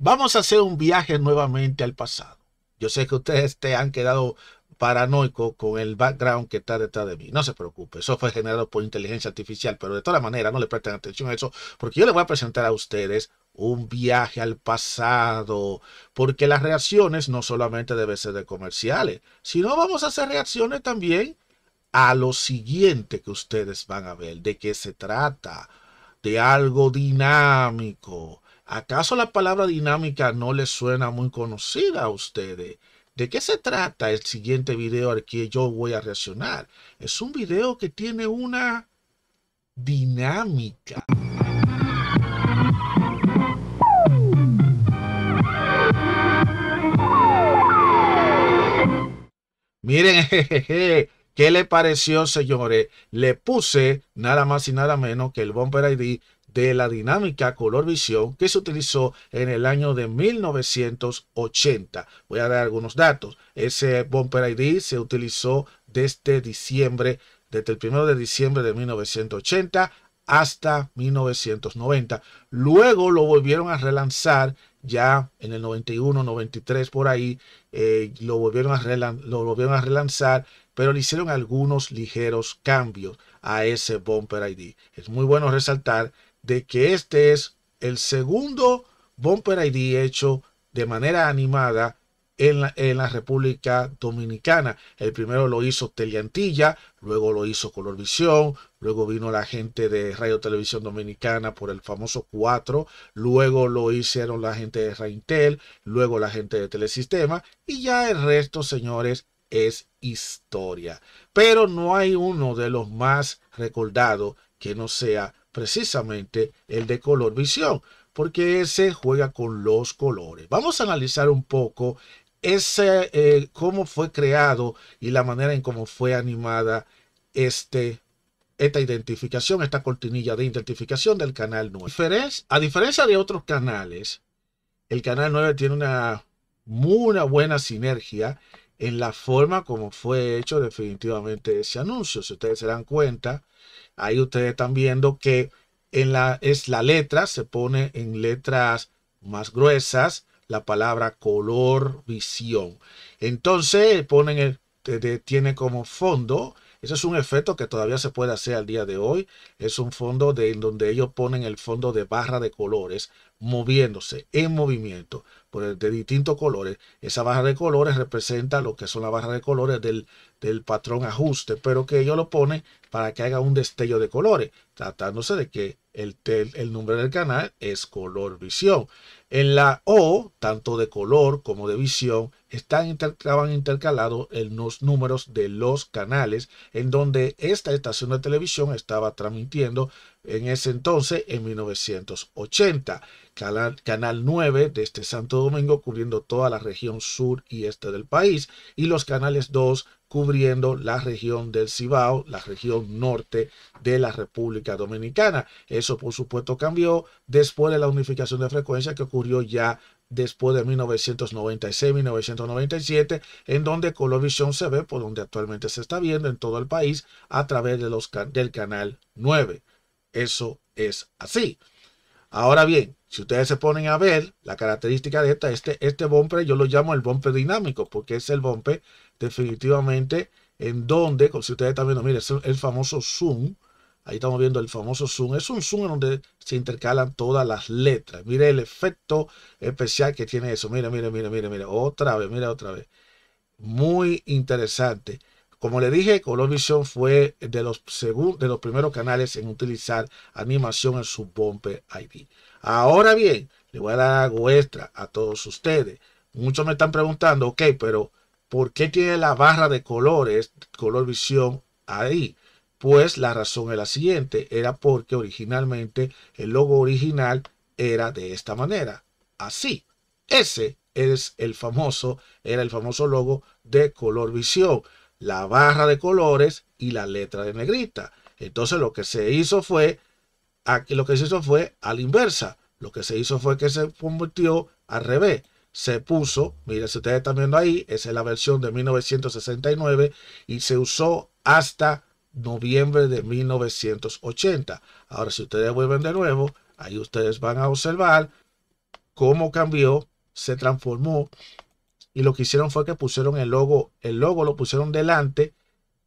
Vamos a hacer un viaje nuevamente al pasado. Yo sé que ustedes te han quedado paranoico con el background que está detrás de mí. No se preocupe, eso fue generado por inteligencia artificial, pero de todas maneras no le presten atención a eso, porque yo les voy a presentar a ustedes un viaje al pasado, porque las reacciones no solamente deben ser de comerciales, sino vamos a hacer reacciones también a lo siguiente que ustedes van a ver, de qué se trata, de algo dinámico, ¿Acaso la palabra dinámica no les suena muy conocida a ustedes? ¿De qué se trata el siguiente video al que yo voy a reaccionar? Es un video que tiene una dinámica. Miren, jejeje, ¿qué le pareció, señores? Le puse nada más y nada menos que el Bumper ID de la dinámica color visión que se utilizó en el año de 1980. Voy a dar algunos datos. Ese bumper ID se utilizó desde diciembre, desde el 1 de diciembre de 1980 hasta 1990. Luego lo volvieron a relanzar ya en el 91, 93 por ahí, eh, lo, volvieron a lo volvieron a relanzar, pero le hicieron algunos ligeros cambios a ese bumper ID. Es muy bueno resaltar de que este es el segundo Bumper ID hecho de manera animada en la, en la, República Dominicana. El primero lo hizo Teleantilla, luego lo hizo Colorvisión, luego vino la gente de Radio Televisión Dominicana por el famoso 4, luego lo hicieron la gente de reintel luego la gente de Telesistema y ya el resto, señores, es historia. Pero no hay uno de los más recordados que no sea precisamente el de color visión, porque ese juega con los colores. Vamos a analizar un poco ese, eh, cómo fue creado y la manera en cómo fue animada este esta identificación, esta cortinilla de identificación del canal 9. A diferencia de otros canales, el canal 9 tiene una muy una buena sinergia en la forma como fue hecho definitivamente ese anuncio. Si ustedes se dan cuenta, ahí ustedes están viendo que en la, es la letra, se pone en letras más gruesas la palabra color visión. Entonces ponen el, tiene como fondo ese es un efecto que todavía se puede hacer al día de hoy. Es un fondo de, en donde ellos ponen el fondo de barra de colores moviéndose en movimiento por de distintos colores. Esa barra de colores representa lo que son las barras de colores del, del patrón ajuste, pero que ellos lo ponen para que haga un destello de colores, tratándose de que el, número nombre del canal es Color Visión. En la O, tanto de color como de visión, están estaban intercalados en los números de los canales en donde esta estación de televisión estaba transmitiendo en ese entonces, en 1980. Canal, 9 de este Santo Domingo, cubriendo toda la región sur y este del país, y los canales 2, cubriendo la región del Cibao, la región norte de la República Dominicana. Eso, por supuesto, cambió después de la unificación de frecuencia que ocurrió ya después de 1996-1997, en donde Colovisión se ve por donde actualmente se está viendo en todo el país a través del canal 9. Eso es así. Ahora bien, si ustedes se ponen a ver la característica de esta, este, este yo lo llamo el bumper dinámico, porque es el bumper definitivamente en donde, como si ustedes están viendo, mire, es el famoso zoom. Ahí estamos viendo el famoso zoom. Es un zoom en donde se intercalan todas las letras. Mire el efecto especial que tiene eso. Mire, mire, mire, mire, mire. Otra vez, mire otra vez. Muy interesante. Como le dije, Color Vision fue de los, de los primeros canales en utilizar animación en su Bumper ID. Ahora bien, le voy a dar algo extra a todos ustedes. Muchos me están preguntando, ok, pero ¿por qué tiene la barra de colores, color Vision ahí? Pues la razón es la siguiente, era porque originalmente el logo original era de esta manera, así. Ese es el famoso, era el famoso logo de color Vision la barra de colores y la letra de negrita. Entonces lo que se hizo fue, aquí lo que se hizo fue a la inversa. Lo que se hizo fue que se convirtió al revés. Se puso, miren si ustedes están viendo ahí, esa es la versión de 1969 y se usó hasta noviembre de 1980. Ahora si ustedes vuelven de nuevo, ahí ustedes van a observar cómo cambió, se transformó y lo que hicieron fue que pusieron el logo, el logo lo pusieron delante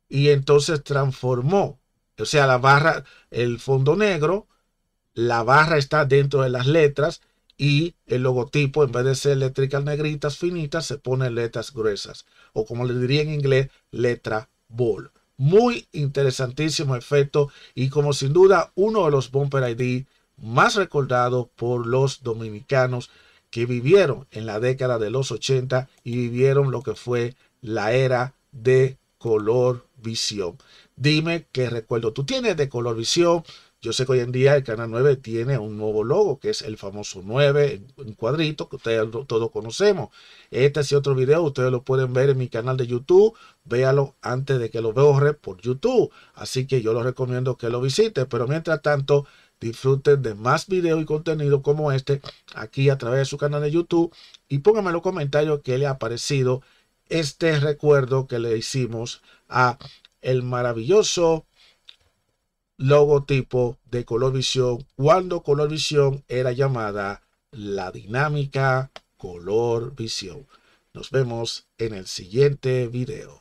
y entonces transformó, o sea, la barra, el fondo negro, la barra está dentro de las letras y el logotipo en vez de ser eléctricas negritas finitas se pone letras gruesas o como le diría en inglés, letra ball. Muy interesantísimo efecto y como sin duda uno de los bumper ID más recordados por los dominicanos que vivieron en la década de los 80 y vivieron lo que fue la era de color visión. Dime qué recuerdo tú tienes de color visión. Yo sé que hoy en día el Canal 9 tiene un nuevo logo, que es el famoso 9, un cuadrito que ustedes todos conocemos. Este es otro video ustedes lo pueden ver en mi canal de YouTube. Véalo antes de que lo borre por YouTube. Así que yo lo recomiendo que lo visite. Pero mientras tanto, Disfruten de más videos y contenido como este aquí a través de su canal de YouTube y pónganme en los comentarios qué le ha parecido este recuerdo que le hicimos a el maravilloso logotipo de Colorvisión cuando Colorvisión era llamada la dinámica Colorvisión. Nos vemos en el siguiente video.